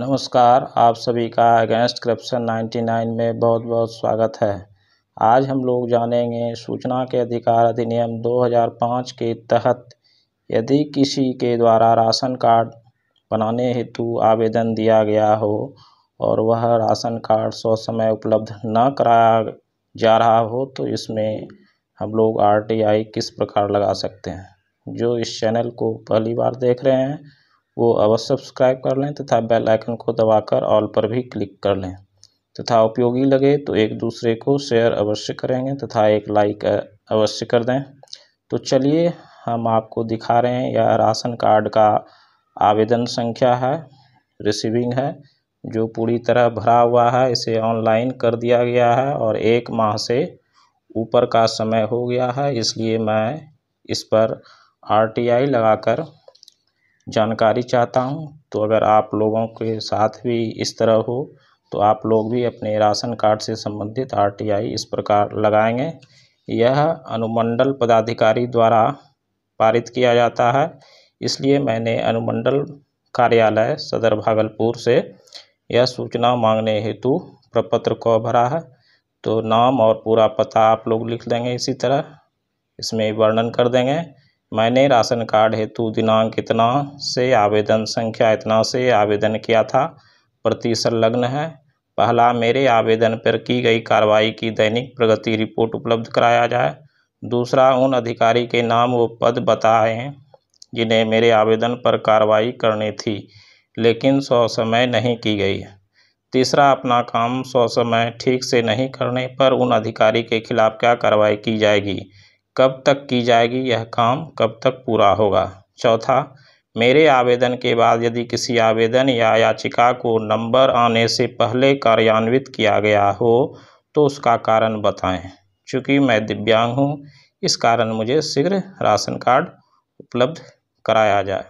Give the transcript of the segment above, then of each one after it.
नमस्कार आप सभी का अगेंस्ट करप्शन 99 में बहुत बहुत स्वागत है आज हम लोग जानेंगे सूचना के अधिकार अधिनियम 2005 के तहत यदि किसी के द्वारा राशन कार्ड बनाने हेतु आवेदन दिया गया हो और वह राशन कार्ड समय उपलब्ध न कराया जा रहा हो तो इसमें हम लोग आरटीआई किस प्रकार लगा सकते हैं जो इस चैनल को पहली बार देख रहे हैं वो अवश्य सब्सक्राइब कर लें तथा बेल आइकन को दबाकर ऑल पर भी क्लिक कर लें तथा उपयोगी लगे तो एक दूसरे को शेयर अवश्य करेंगे तथा एक लाइक अवश्य कर दें तो चलिए हम आपको दिखा रहे हैं यह राशन कार्ड का आवेदन संख्या है रिसीविंग है जो पूरी तरह भरा हुआ है इसे ऑनलाइन कर दिया गया है और एक माह से ऊपर का समय हो गया है इसलिए मैं इस पर आरटीआई लगाकर जानकारी चाहता हूँ तो अगर आप लोगों के साथ भी इस तरह हो तो आप लोग भी अपने राशन कार्ड से संबंधित आर टी आई इस प्रकार लगाएंगे यह अनुमंडल पदाधिकारी द्वारा पारित किया जाता है इसलिए मैंने अनुमंडल कार्यालय सदर भागलपुर से यह सूचना मांगने हेतु प्रपत्र को भरा है तो नाम और पूरा पता आप लोग लिख देंगे इसी तरह इसमें वर्णन कर देंगे मैंने राशन कार्ड हेतु दिनांक इतना से आवेदन संख्या इतना से आवेदन किया था प्रति संलग्न है पहला मेरे आवेदन पर की गई कार्रवाई की दैनिक प्रगति रिपोर्ट उपलब्ध कराया जाए दूसरा उन अधिकारी के नाम व पद हैं जिन्हें मेरे आवेदन पर कार्रवाई करनी थी लेकिन सौ समय नहीं की गई तीसरा अपना काम सौ समय ठीक से नहीं करने पर उन अधिकारी के खिलाफ़ क्या कार्रवाई की जाएगी कब तक की जाएगी यह काम कब तक पूरा होगा चौथा मेरे आवेदन के बाद यदि किसी आवेदन या याचिका को नंबर आने से पहले कार्यान्वित किया गया हो तो उसका कारण बताएं चूँकि मैं दिव्यांग हूँ इस कारण मुझे शीघ्र राशन कार्ड उपलब्ध कराया जाए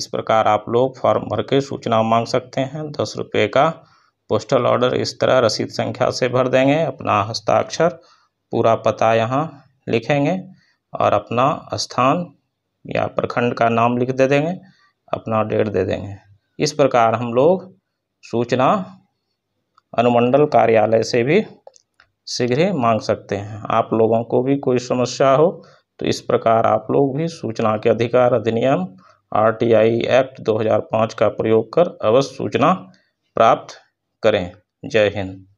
इस प्रकार आप लोग फॉर्म भर के सूचना मांग सकते हैं दस रुपये का पोस्टल ऑर्डर इस तरह रसीद संख्या से भर देंगे अपना हस्ताक्षर पूरा पता यहाँ लिखेंगे और अपना स्थान या प्रखंड का नाम लिख दे देंगे अपना डेट दे देंगे इस प्रकार हम लोग सूचना अनुमंडल कार्यालय से भी शीघ्र ही मांग सकते हैं आप लोगों को भी कोई समस्या हो तो इस प्रकार आप लोग भी सूचना के अधिकार अधिनियम आरटीआई एक्ट 2005 का प्रयोग कर अवश्य सूचना प्राप्त करें जय हिंद